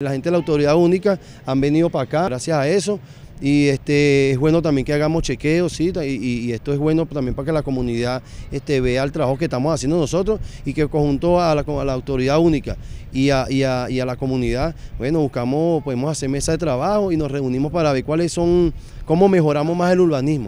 La gente de la autoridad única han venido para acá gracias a eso y este, es bueno también que hagamos chequeos ¿sí? y, esto es bueno también para que la comunidad este, vea el trabajo que estamos haciendo nosotros y que conjunto a la, autoridad única y a, y a, la comunidad, bueno, buscamos, podemos hacer mesa de trabajo y nos reunimos para ver cuáles son, cómo mejoramos más el urbanismo.